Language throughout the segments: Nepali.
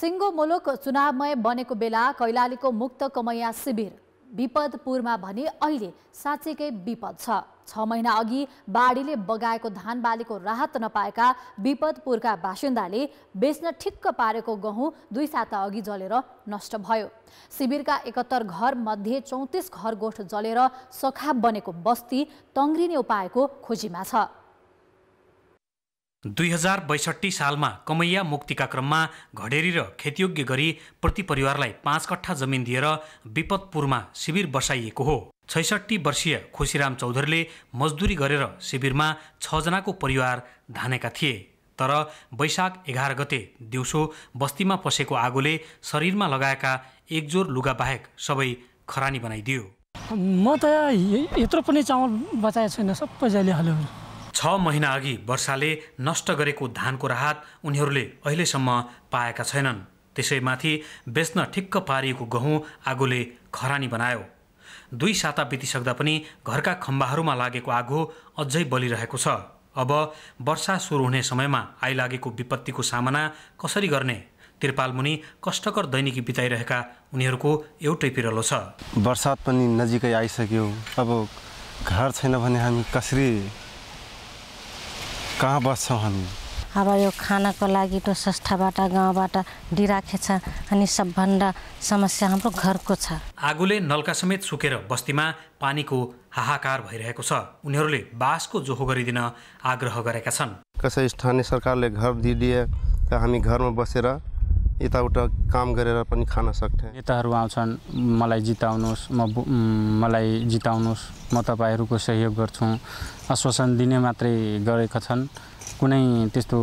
सिङ्गो मुलुक चुनावमय बनेको बेला कैलालीको मुक्त कमैया शिविर विपदपुरमा भने अहिले साँच्चैकै विपद छ छ महिना अघि बाढीले बगाएको धान बालीको राहत नपाएका विपदपुरका बासिन्दाले बेच्न ठिक्क पारेको गहुँ दुई साता अघि जलेर नष्ट भयो शिविरका एकहत्तर घर मध्ये चौतिस घर गोठ जलेर सखाब बनेको बस्ती तङ्ग्रिने उपायको खोजीमा छ दुई हजार बैसठी सालमा कमैया मुक्तिका क्रममा घडेरी र खेतयोग्य गरी प्रति परिवारलाई पाँच कट्ठा जमिन दिएर विपदपुरमा शिविर बसाइएको हो छैसठी वर्षीय खुसीराम चौधरीले मजदुरी गरेर शिविरमा छजनाको परिवार धानेका थिए तर वैशाख एघार गते दिउँसो बस्तीमा पसेको आगोले शरीरमा लगाएका एकजोर लुगा बाहेक सबै खरानी बनाइदियो म त यत्रो पनि चामल बचाएको छैन सबै जहिले हाल्यो छ महिना अघि वर्षाले नष्ट गरेको धानको राहत उनीहरूले अहिलेसम्म पाएका छैनन् त्यसैमाथि बेच्न ठिक्क पारिएको गहुँ आगोले खरानी बनायो दुई साता बितिसक्दा पनि घरका खम्बाहरूमा लागेको आगो अझै बलिरहेको छ अब वर्षा सुरु हुने समयमा आइलागेको विपत्तिको सामना कसरी गर्ने त्रिपालमुनि कष्टकर दैनिकी बिताइरहेका उनीहरूको एउटै पिरलो छ बर्सात पनि नजिकै आइसक्यो अब घर छैन भने हामी कसरी कहाँ बस्छौँ हामी अब यो खानाको लागि त्यो संस्थाबाट गाउँबाट दिइराखेछ अनि सबभन्दा समस्या हाम्रो घरको छ आगोले नलका समेत सुकेर बस्तीमा पानीको हाहाकार भइरहेको छ उनीहरूले बाँसको जोहो गरिदिन आग्रह गरेका छन् कसै स्थानीय सरकारले घर दिइदिए त हामी घरमा बसेर यताउता काम गरेर पनि खान सक्थे नेताहरू आउँछन् मलाई जिताउनुहोस् म मलाई जिताउनुहोस् म तपाईँहरूको सहयोग गर्छु आश्वासन दिने मात्रै गरेका छन् कुनै त्यस्तो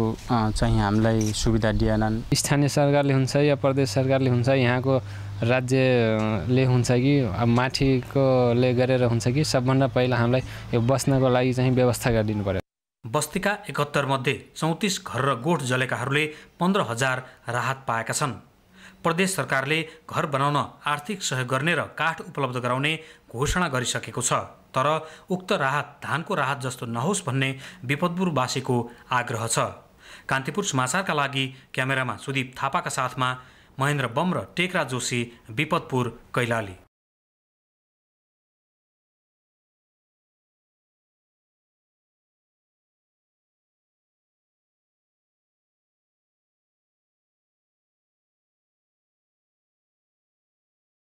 चाहिँ हामीलाई सुविधा दिएनन् स्थानीय सरकारले हुन्छ या प्रदेश सरकारले हुन्छ यहाँको राज्यले हुन्छ कि अब माथिकोले गरेर हुन्छ कि सबभन्दा पहिला हामीलाई यो बस्नको लागि चाहिँ व्यवस्था गरिदिनु पऱ्यो बस्तीका एकहत्तर मध्ये चौतिस घर र गोठ जलेकाहरूले पन्ध्र हजार राहत पाएका छन् प्रदेश सरकारले घर बनाउन आर्थिक सहयोग गर्ने र काठ उपलब्ध गराउने घोषणा गरिसकेको छ तर उक्त राहत धानको राहत जस्तो नहोस् भन्ने विपदपुरवासीको आग्रह छ कान्तिपुर समाचारका लागि क्यामेरामा सुदीप थापाका साथमा महेन्द्र बम र टेकरा जोशी विपदपुर कैलाली